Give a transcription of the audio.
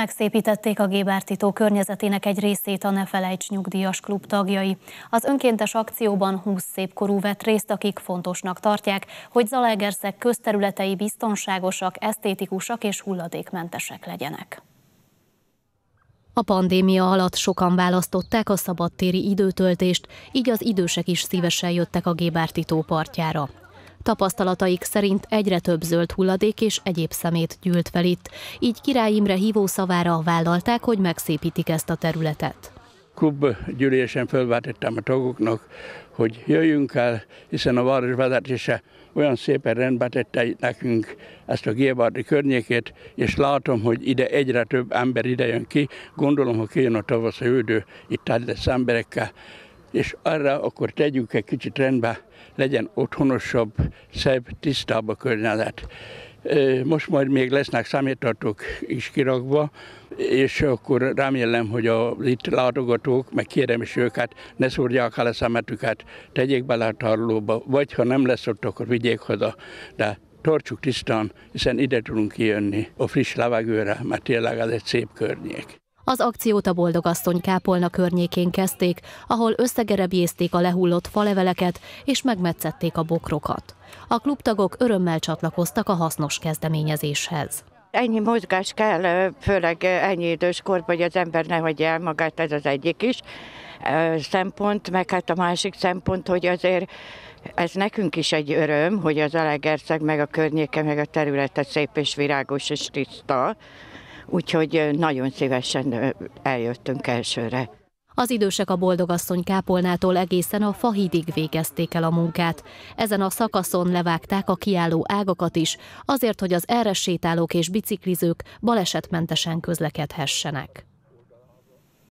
Megszépítették a Gébártító környezetének egy részét a nefelejts nyugdíjas klub tagjai. Az önkéntes akcióban 20 szépkorú vett részt, akik fontosnak tartják, hogy Zalaegerszeg közterületei biztonságosak, esztétikusak és hulladékmentesek legyenek. A pandémia alatt sokan választották a szabadtéri időtöltést, így az idősek is szívesen jöttek a Gébártító partjára. Tapasztalataik szerint egyre több zöld hulladék és egyéb szemét gyűlt fel itt, így Király Imre hívó szavára vállalták, hogy megszépítik ezt a területet. gyűlésen felváltottam a tagoknak, hogy jöjjünk el, hiszen a városvezetése olyan szépen rendbe tette nekünk ezt a Gébardi környékét, és látom, hogy ide egyre több ember ide jön ki. Gondolom, hogy kijön a tavasz a jövő, itt lesz emberekkel, és arra akkor tegyük egy kicsit rendbe, legyen otthonosabb, szebb, tisztább a környezet. Most majd még lesznek számítatók is kirakva, és akkor remélem, hogy a itt látogatók, meg kérem is őket, ne szúrják el a szemetüket, tegyék bele a tarlóba, vagy ha nem lesz ott, akkor vigyék haza. De tartsuk tisztán, hiszen ide tudunk kijönni a friss levegőre, mert tényleg ez egy szép környék. Az akciót a Boldogasszony kápolna környékén kezdték, ahol összegerebjézték a lehullott faleveleket és megmetszették a bokrokat. A klubtagok örömmel csatlakoztak a hasznos kezdeményezéshez. Ennyi mozgás kell, főleg ennyi időskorban, hogy az ember ne hagyja el magát, ez az egyik is szempont, meg hát a másik szempont, hogy azért ez nekünk is egy öröm, hogy az Alegerszeg, meg a környéke, meg a területe szép és virágos és tiszta, úgyhogy nagyon szívesen eljöttünk elsőre. Az idősek a boldogasszony kápolnától egészen a fahídig végezték el a munkát. Ezen a szakaszon levágták a kiálló ágakat is, azért, hogy az erre sétálók és biciklizők balesetmentesen közlekedhessenek.